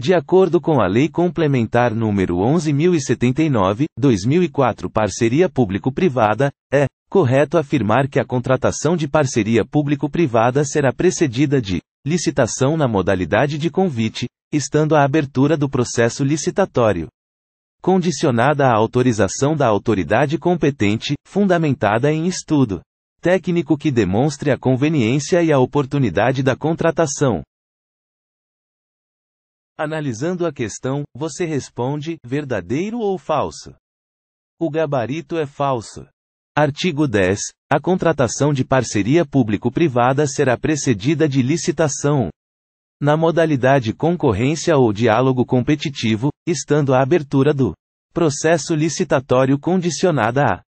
De acordo com a Lei Complementar número 11079, 2004, parceria público-privada, é correto afirmar que a contratação de parceria público-privada será precedida de licitação na modalidade de convite, estando a abertura do processo licitatório condicionada à autorização da autoridade competente, fundamentada em estudo técnico que demonstre a conveniência e a oportunidade da contratação. Analisando a questão, você responde: verdadeiro ou falso? O gabarito é falso. Artigo 10. A contratação de parceria público-privada será precedida de licitação. Na modalidade concorrência ou diálogo competitivo, estando a abertura do processo licitatório condicionada a